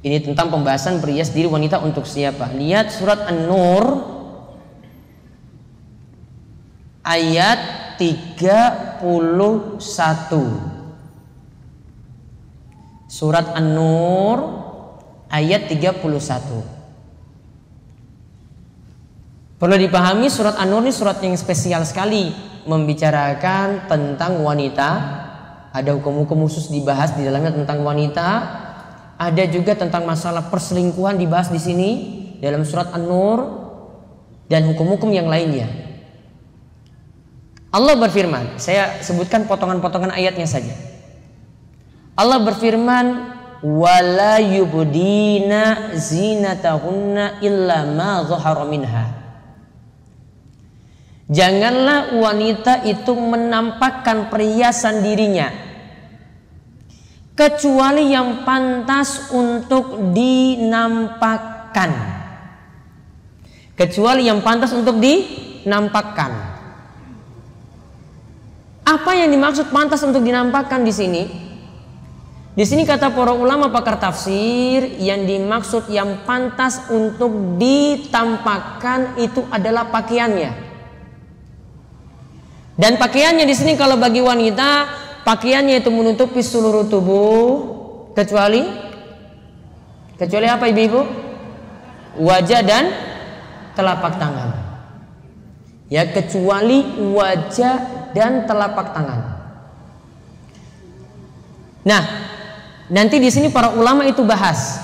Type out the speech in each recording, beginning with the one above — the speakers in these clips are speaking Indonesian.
Ini tentang pembahasan perias diri wanita untuk siapa. Lihat surat An-Nur ayat 31. Surat An-Nur ayat 31. Perlu dipahami surat An-Nur ini surat yang spesial sekali membicarakan tentang wanita. Ada hukum-hukum khusus dibahas di dalamnya tentang wanita ada juga tentang masalah perselingkuhan dibahas di sini dalam surat An-Nur dan hukum-hukum yang lainnya. Allah berfirman, saya sebutkan potongan-potongan ayatnya saja. Allah berfirman, "Wala yubdina zinatahunna illa ma dhahara minha." Janganlah wanita itu menampakkan perhiasan dirinya kecuali yang pantas untuk dinampakkan kecuali yang pantas untuk dinampakkan apa yang dimaksud pantas untuk dinampakkan di sini di sini kata para ulama pakar tafsir yang dimaksud yang pantas untuk ditampakkan itu adalah pakaiannya dan pakaiannya di sini kalau bagi wanita pakaiannya itu menutupi seluruh tubuh kecuali kecuali apa ibu-ibu? Wajah dan telapak tangan. Ya kecuali wajah dan telapak tangan. Nah, nanti di sini para ulama itu bahas.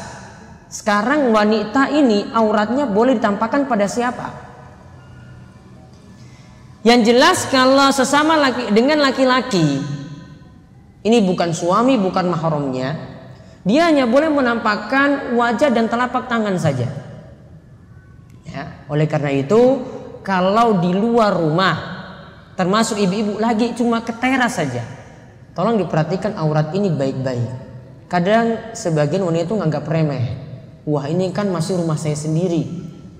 Sekarang wanita ini auratnya boleh ditampakkan pada siapa? Yang jelas kalau sesama laki dengan laki-laki ini bukan suami, bukan mahramnya. Dia hanya boleh menampakkan wajah dan telapak tangan saja. Ya, oleh karena itu, kalau di luar rumah, termasuk ibu-ibu lagi cuma ke teras saja. Tolong diperhatikan aurat ini baik-baik. Kadang sebagian wanita itu nganggap remeh. Wah ini kan masih rumah saya sendiri.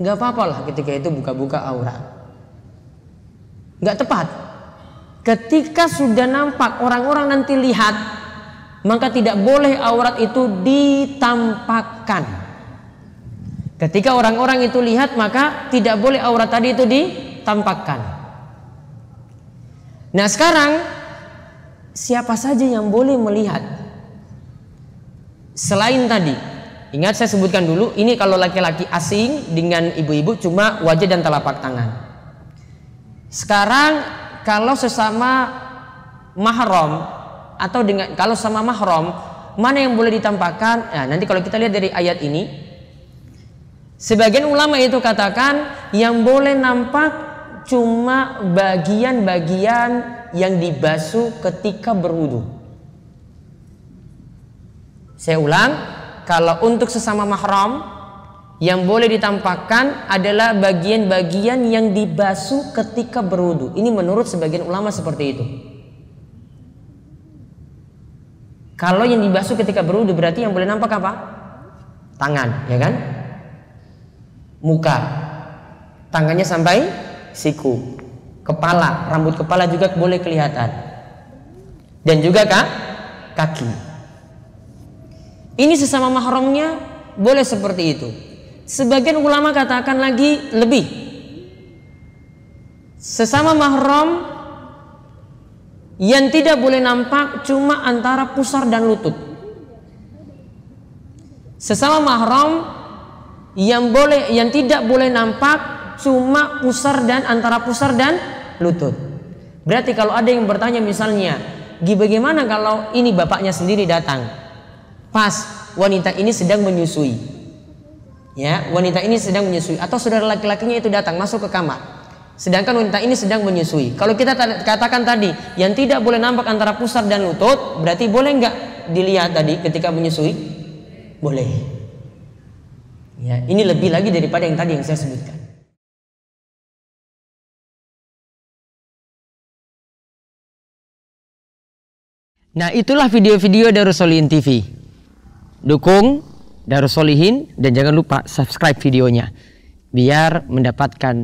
Gak apa-apa lah ketika itu buka-buka aurat. Gak tepat Ketika sudah nampak orang-orang nanti lihat, maka tidak boleh aurat itu ditampakkan. Ketika orang-orang itu lihat, maka tidak boleh aurat tadi itu ditampakkan. Nah, sekarang siapa saja yang boleh melihat? Selain tadi, ingat saya sebutkan dulu, ini kalau laki-laki asing dengan ibu-ibu cuma wajah dan telapak tangan. Sekarang kalau sesama mahram atau dengan kalau sama mahram mana yang boleh ditampakkan? Nah, nanti kalau kita lihat dari ayat ini sebagian ulama itu katakan yang boleh nampak cuma bagian-bagian yang dibasuh ketika berwudu. Saya ulang, kalau untuk sesama mahram yang boleh ditampakkan adalah bagian-bagian yang dibasuh ketika berwudu. Ini menurut sebagian ulama seperti itu. Kalau yang dibasuh ketika berwudu berarti yang boleh nampak apa? Tangan, ya kan? Muka. Tangannya sampai siku. Kepala, rambut kepala juga boleh kelihatan. Dan juga kak, kaki. Ini sesama mahramnya boleh seperti itu. Sebagian ulama katakan lagi lebih. Sesama mahram yang tidak boleh nampak cuma antara pusar dan lutut. Sesama mahram yang boleh yang tidak boleh nampak cuma pusar dan antara pusar dan lutut. Berarti kalau ada yang bertanya misalnya, bagaimana kalau ini bapaknya sendiri datang? Pas wanita ini sedang menyusui ya wanita ini sedang menyusui atau saudara laki-lakinya itu datang masuk ke kamar sedangkan wanita ini sedang menyusui kalau kita katakan tadi yang tidak boleh nampak antara pusar dan lutut berarti boleh nggak dilihat tadi ketika menyusui boleh ya ini lebih lagi daripada yang tadi yang saya sebutkan Nah itulah video-video dari Darussalim TV. Dukung Solihin dan jangan lupa subscribe videonya biar mendapatkan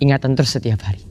ingatan terus setiap hari.